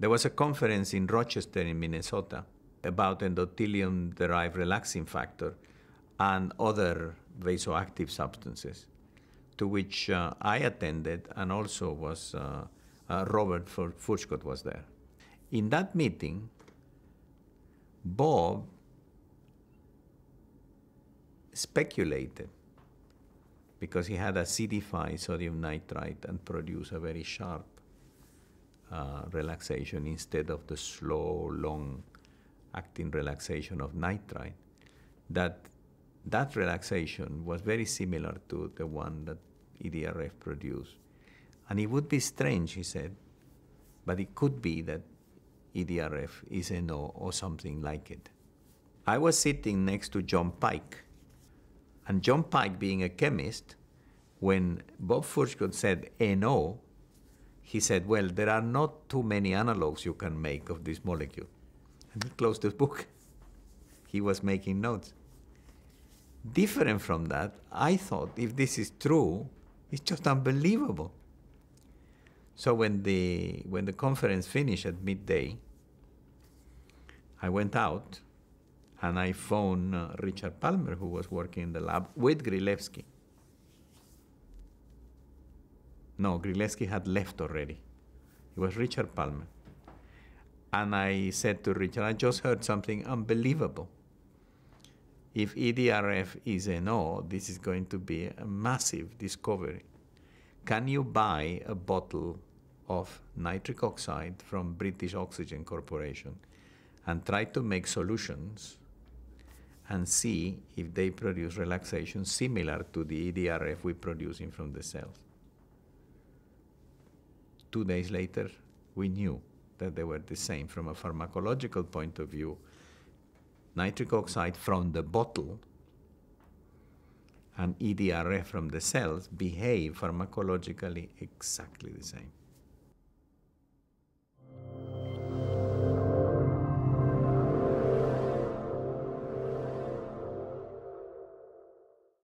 There was a conference in Rochester, in Minnesota, about endothelium derived relaxing factor and other vasoactive substances, to which uh, I attended and also was uh, uh, Robert Furchcott was there. In that meeting, Bob speculated because he had acidified sodium nitrite and produced a very sharp uh, relaxation instead of the slow, long acting relaxation of nitrite. That, that relaxation was very similar to the one that EDRF produced. And it would be strange, he said, but it could be that EDRF is no or something like it. I was sitting next to John Pike, and John Pike being a chemist, when Bob Furchgott said NO, he said, well, there are not too many analogs you can make of this molecule. And he closed his book. He was making notes. Different from that, I thought, if this is true, it's just unbelievable. So when the, when the conference finished at midday, I went out and I phoned uh, Richard Palmer, who was working in the lab with Grilevsky. No, Grileski had left already. It was Richard Palmer. And I said to Richard, I just heard something unbelievable. If EDRF is a no, this is going to be a massive discovery. Can you buy a bottle of nitric oxide from British Oxygen Corporation and try to make solutions and see if they produce relaxation similar to the EDRF we're producing from the cells? two days later, we knew that they were the same from a pharmacological point of view. Nitric oxide from the bottle and EDRF from the cells behave pharmacologically exactly the same.